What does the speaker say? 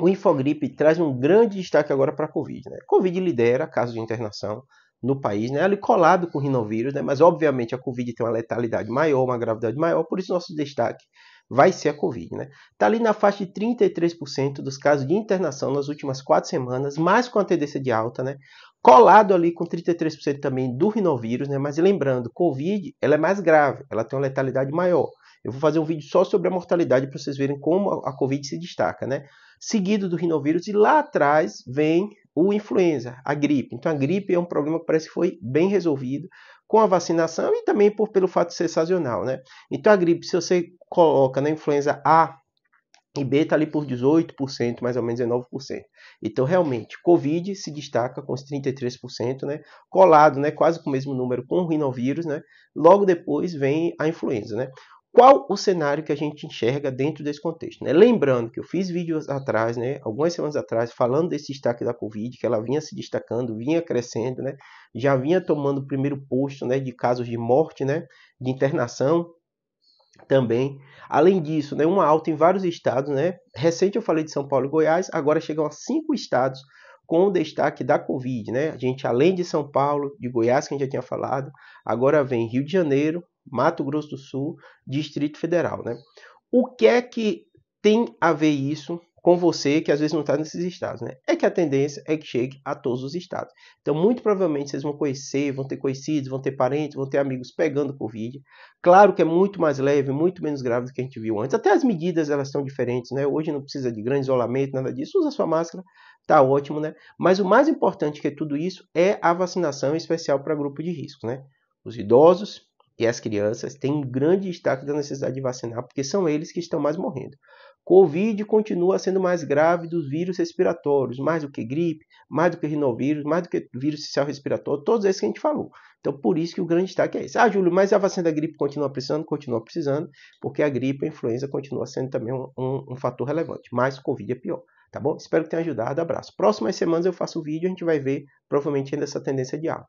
o Infogripe traz um grande destaque agora para a Covid. Né? Covid lidera casos de internação no país, né? ali colado com o rinovírus, né? mas obviamente a Covid tem uma letalidade maior, uma gravidade maior, por isso nosso destaque vai ser a Covid. Né? Tá ali na faixa de 33% dos casos de internação nas últimas quatro semanas, mais com a tendência de alta, né? colado ali com 33% também do rinovírus, né? mas lembrando, Covid ela é mais grave, ela tem uma letalidade maior. Eu vou fazer um vídeo só sobre a mortalidade para vocês verem como a Covid se destaca, né? Seguido do rinovírus e lá atrás vem o influenza, a gripe. Então a gripe é um problema que parece que foi bem resolvido com a vacinação e também por, pelo fato de ser sazonal, né? Então a gripe, se você coloca na influenza A e B está ali por 18%, mais ou menos 19%. Então, realmente, Covid se destaca com os 33%, né? Colado, né? Quase com o mesmo número com o rinovírus, né? Logo depois vem a influenza, né? qual o cenário que a gente enxerga dentro desse contexto. Né? Lembrando que eu fiz vídeos atrás, né, algumas semanas atrás, falando desse destaque da Covid, que ela vinha se destacando, vinha crescendo, né, já vinha tomando o primeiro posto né, de casos de morte, né, de internação também. Além disso, né, uma alta em vários estados. Né, recente eu falei de São Paulo e Goiás, agora chegam a cinco estados com o destaque da Covid, né? A gente, além de São Paulo, de Goiás, que a gente já tinha falado, agora vem Rio de Janeiro, Mato Grosso do Sul, Distrito Federal, né? O que é que tem a ver isso com você que às vezes não está nesses estados, né? É que a tendência é que chegue a todos os estados. Então, muito provavelmente vocês vão conhecer, vão ter conhecidos, vão ter parentes, vão ter amigos pegando Covid. Claro que é muito mais leve, muito menos grave do que a gente viu antes. Até as medidas elas são diferentes, né? Hoje não precisa de grande isolamento, nada disso. Usa sua máscara, tá ótimo, né? Mas o mais importante que é tudo isso é a vacinação, em especial para grupo de risco, né? Os idosos, e as crianças têm um grande destaque da necessidade de vacinar, porque são eles que estão mais morrendo. Covid continua sendo mais grave dos vírus respiratórios, mais do que gripe, mais do que rinovírus, mais do que vírus social respiratório, todos esses que a gente falou. Então, por isso que o grande destaque é esse. Ah, Júlio, mas a vacina da gripe continua precisando? Continua precisando, porque a gripe, a influenza, continua sendo também um, um, um fator relevante. Mas Covid é pior, tá bom? Espero que tenha ajudado. Abraço. Próximas semanas eu faço o vídeo, a gente vai ver, provavelmente, ainda essa tendência de alta.